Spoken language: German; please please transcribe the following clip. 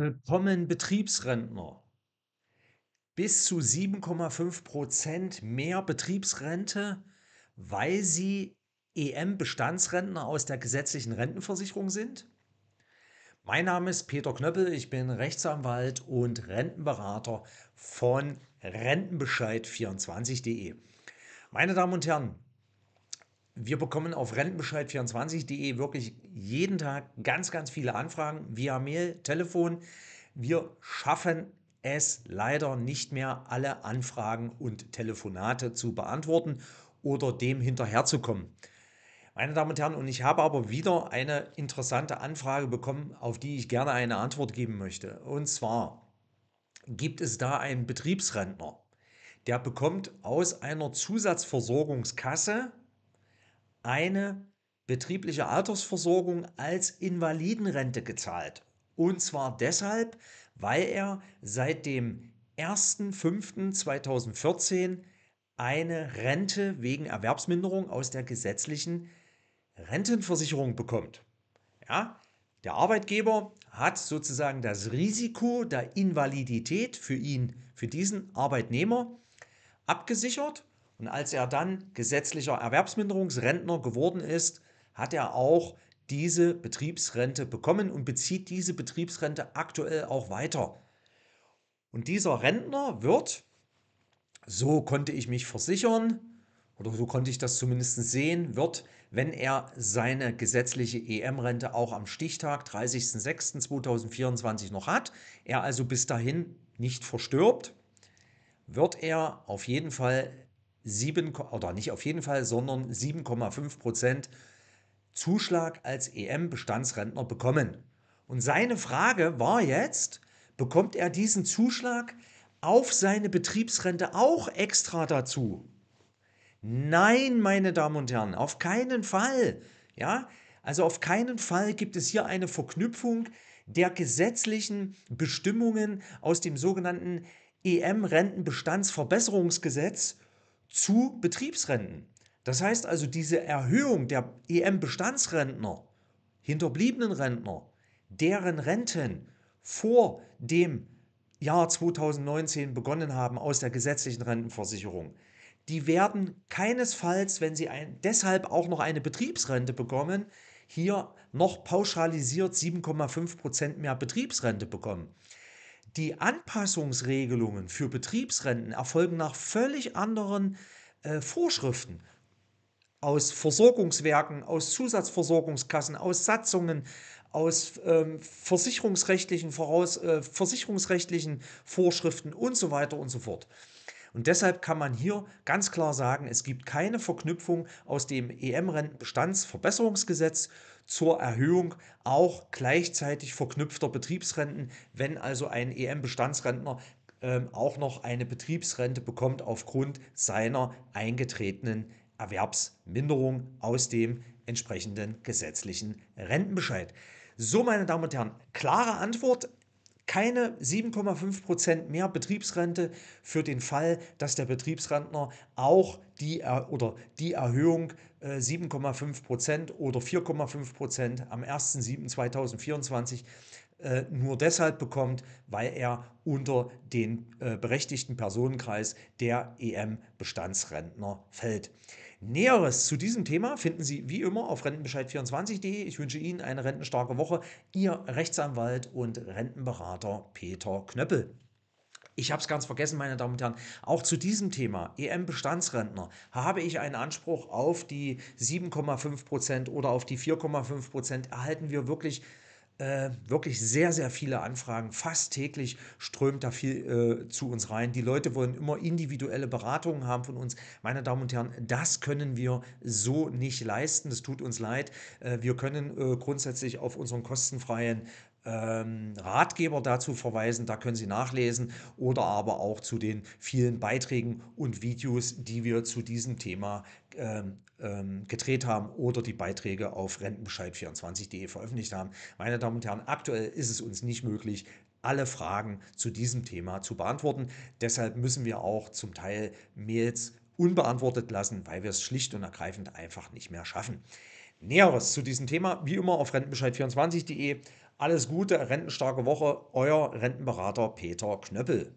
Willkommen Betriebsrentner. Bis zu 7,5 Prozent mehr Betriebsrente, weil sie EM-Bestandsrentner aus der gesetzlichen Rentenversicherung sind. Mein Name ist Peter Knöppel, ich bin Rechtsanwalt und Rentenberater von Rentenbescheid24.de. Meine Damen und Herren, wir bekommen auf rentenbescheid24.de wirklich jeden Tag ganz, ganz viele Anfragen via Mail, Telefon. Wir schaffen es leider nicht mehr, alle Anfragen und Telefonate zu beantworten oder dem hinterherzukommen. Meine Damen und Herren, und ich habe aber wieder eine interessante Anfrage bekommen, auf die ich gerne eine Antwort geben möchte. Und zwar gibt es da einen Betriebsrentner, der bekommt aus einer Zusatzversorgungskasse eine betriebliche Altersversorgung als Invalidenrente gezahlt. Und zwar deshalb, weil er seit dem 1.5.2014 eine Rente wegen Erwerbsminderung aus der gesetzlichen Rentenversicherung bekommt. Ja, der Arbeitgeber hat sozusagen das Risiko der Invalidität für ihn, für diesen Arbeitnehmer abgesichert und als er dann gesetzlicher Erwerbsminderungsrentner geworden ist, hat er auch diese Betriebsrente bekommen und bezieht diese Betriebsrente aktuell auch weiter. Und dieser Rentner wird, so konnte ich mich versichern, oder so konnte ich das zumindest sehen, wird, wenn er seine gesetzliche EM-Rente auch am Stichtag 30.06.2024 noch hat, er also bis dahin nicht verstirbt, wird er auf jeden Fall 7, oder nicht auf jeden Fall, sondern 7,5 Prozent Zuschlag als EM-Bestandsrentner bekommen. Und seine Frage war jetzt, bekommt er diesen Zuschlag auf seine Betriebsrente auch extra dazu? Nein, meine Damen und Herren, auf keinen Fall. Ja, also auf keinen Fall gibt es hier eine Verknüpfung der gesetzlichen Bestimmungen aus dem sogenannten EM-Rentenbestandsverbesserungsgesetz zu Betriebsrenten. Das heißt also, diese Erhöhung der EM-Bestandsrentner, hinterbliebenen Rentner, deren Renten vor dem Jahr 2019 begonnen haben aus der gesetzlichen Rentenversicherung, die werden keinesfalls, wenn sie ein, deshalb auch noch eine Betriebsrente bekommen, hier noch pauschalisiert 7,5% Prozent mehr Betriebsrente bekommen. Die Anpassungsregelungen für Betriebsrenten erfolgen nach völlig anderen äh, Vorschriften aus Versorgungswerken, aus Zusatzversorgungskassen, aus Satzungen, aus ähm, versicherungsrechtlichen, Voraus, äh, versicherungsrechtlichen Vorschriften und so weiter und so fort. Und deshalb kann man hier ganz klar sagen, es gibt keine Verknüpfung aus dem EM-Rentenbestandsverbesserungsgesetz zur Erhöhung auch gleichzeitig verknüpfter Betriebsrenten, wenn also ein EM-Bestandsrentner ähm, auch noch eine Betriebsrente bekommt aufgrund seiner eingetretenen Erwerbsminderung aus dem entsprechenden gesetzlichen Rentenbescheid. So, meine Damen und Herren, klare Antwort keine 7,5% Prozent mehr Betriebsrente für den Fall, dass der Betriebsrentner auch die, oder die Erhöhung 7,5% äh, Prozent oder 4,5% Prozent am 1.7.2024 äh, nur deshalb bekommt, weil er unter den äh, berechtigten Personenkreis der EM-Bestandsrentner fällt. Näheres zu diesem Thema finden Sie wie immer auf rentenbescheid24.de. Ich wünsche Ihnen eine rentenstarke Woche. Ihr Rechtsanwalt und Rentenberater Peter Knöppel. Ich habe es ganz vergessen, meine Damen und Herren. Auch zu diesem Thema, EM-Bestandsrentner, habe ich einen Anspruch auf die 7,5% Prozent oder auf die 4,5%. Prozent. Erhalten wir wirklich äh, wirklich sehr, sehr viele Anfragen. Fast täglich strömt da viel äh, zu uns rein. Die Leute wollen immer individuelle Beratungen haben von uns. Meine Damen und Herren, das können wir so nicht leisten. Das tut uns leid. Äh, wir können äh, grundsätzlich auf unseren kostenfreien ähm, Ratgeber dazu verweisen, da können Sie nachlesen oder aber auch zu den vielen Beiträgen und Videos, die wir zu diesem Thema ähm, ähm, gedreht haben oder die Beiträge auf rentenbescheid24.de veröffentlicht haben. Meine Damen und Herren, aktuell ist es uns nicht möglich, alle Fragen zu diesem Thema zu beantworten. Deshalb müssen wir auch zum Teil Mails unbeantwortet lassen, weil wir es schlicht und ergreifend einfach nicht mehr schaffen. Näheres zu diesem Thema wie immer auf rentenbescheid24.de. Alles Gute, rentenstarke Woche, euer Rentenberater Peter Knöppel.